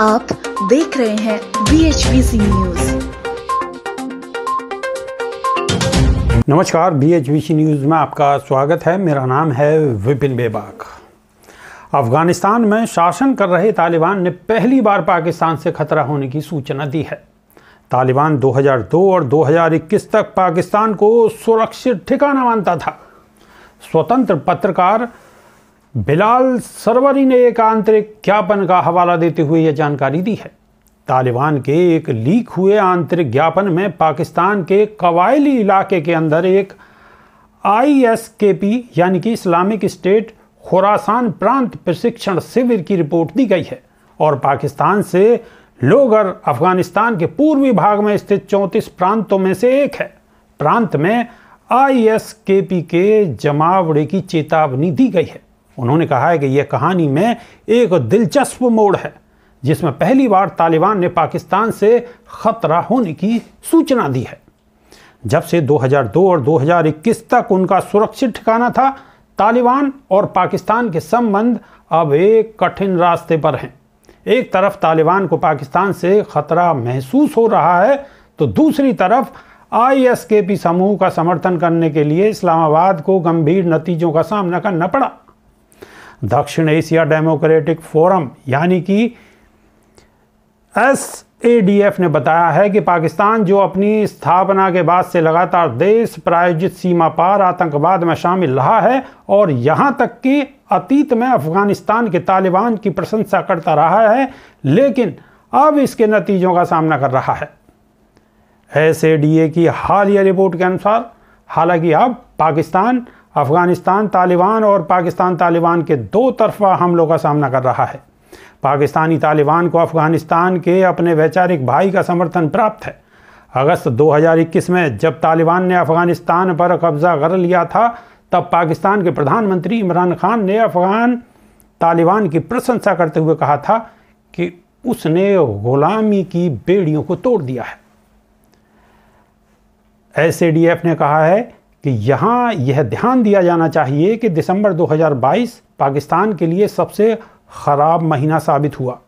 आप देख रहे हैं बी एच न्यूज नमस्कार बी एच न्यूज में आपका स्वागत है मेरा नाम है विपिन बेबाक अफगानिस्तान में शासन कर रहे तालिबान ने पहली बार पाकिस्तान से खतरा होने की सूचना दी है तालिबान 2002 और 2021 तक पाकिस्तान को सुरक्षित ठिकाना मानता था स्वतंत्र पत्रकार बिलाल सरवरी ने एक आंतरिक ज्ञापन का हवाला देते हुए यह जानकारी दी है तालिबान के एक लीक हुए आंतरिक ज्ञापन में पाकिस्तान के कवायली इलाके के अंदर एक आईएसकेपी यानी कि इस्लामिक स्टेट खुरासान प्रांत प्रशिक्षण शिविर की रिपोर्ट दी गई है और पाकिस्तान से लोगर अफगानिस्तान के पूर्वी भाग में स्थित चौंतीस प्रांतों में से एक है प्रांत में आईएसकेपी के जमावड़े की चेतावनी दी गई है उन्होंने कहा है कि यह कहानी में एक दिलचस्प मोड़ है जिसमें पहली बार तालिबान ने पाकिस्तान से खतरा होने की सूचना दी है जब से 2002 और 2021 तक उनका सुरक्षित ठिकाना था तालिबान और पाकिस्तान के संबंध अब एक कठिन रास्ते पर हैं एक तरफ तालिबान को पाकिस्तान से खतरा महसूस हो रहा है तो दूसरी तरफ आईएसकेपी समूह का समर्थन करने के लिए इस्लामाबाद को गंभीर नतीजों का सामना करना पड़ा दक्षिण एशिया डेमोक्रेटिक फोरम यानी कि एस ए डी एफ ने बताया है कि पाकिस्तान जो अपनी स्थापना के बाद से लगातार देश प्रायोजित सीमा पार आतंकवाद में शामिल रहा है और यहां तक कि अतीत में अफगानिस्तान के तालिबान की प्रशंसा करता रहा है लेकिन अब इसके नतीजों का सामना कर रहा है एस ए डी ए की हालिया रिपोर्ट के अनुसार हालांकि अब पाकिस्तान अफगानिस्तान तालिबान और पाकिस्तान तालिबान के दो तरफा हमलों का सामना कर रहा है पाकिस्तानी तालिबान को अफगानिस्तान के अपने वैचारिक भाई का समर्थन प्राप्त है अगस्त 2021 में जब तालिबान ने अफगानिस्तान पर कब्जा कर लिया था तब पाकिस्तान के प्रधानमंत्री इमरान खान ने अफगान तालिबान की प्रशंसा करते हुए कहा था कि उसने गुलामी की बेड़ियों को तोड़ दिया है एस ने कहा है कि यहाँ यह ध्यान दिया जाना चाहिए कि दिसंबर 2022 पाकिस्तान के लिए सबसे खराब महीना साबित हुआ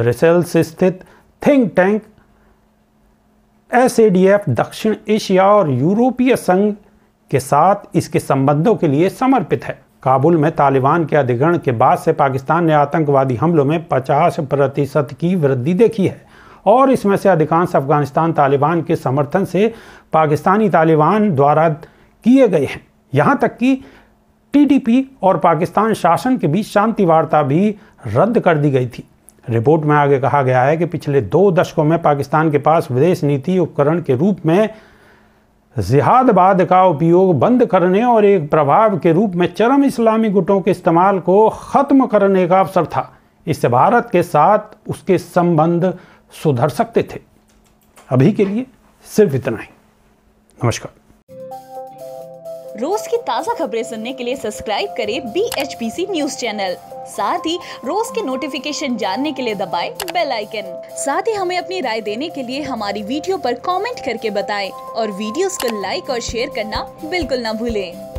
ब्रसेल्स स्थित थिंक टैंक एस दक्षिण एशिया और यूरोपीय संघ के साथ इसके संबंधों के लिए समर्पित है काबुल में तालिबान के अधिग्रहण के बाद से पाकिस्तान ने आतंकवादी हमलों में 50 प्रतिशत की वृद्धि देखी है और इसमें से अधिकांश अफगानिस्तान तालिबान के समर्थन से पाकिस्तानी तालिबान द्वारा किए गए हैं यहाँ तक कि टीडीपी और पाकिस्तान शासन के बीच शांति वार्ता भी रद्द कर दी गई थी रिपोर्ट में आगे कहा गया है कि पिछले दो दशकों में पाकिस्तान के पास विदेश नीति उपकरण के रूप में जिहादबाद का उपयोग बंद करने और एक प्रभाव के रूप में चरम इस्लामी गुटों के इस्तेमाल को ख़त्म करने का अवसर था इससे भारत के साथ उसके संबंध सुधर सकते थे अभी के लिए सिर्फ इतना ही नमस्कार रोज की ताज़ा खबरें सुनने के लिए सब्सक्राइब करें B H P C news channel साथ ही रोज के नोटिफिकेशन जानने के लिए दबाएं बेल आइकन साथ ही हमें अपनी राय देने के लिए हमारी वीडियो पर कमेंट करके बताएं और वीडियोस को लाइक और शेयर करना बिल्कुल ना भूलें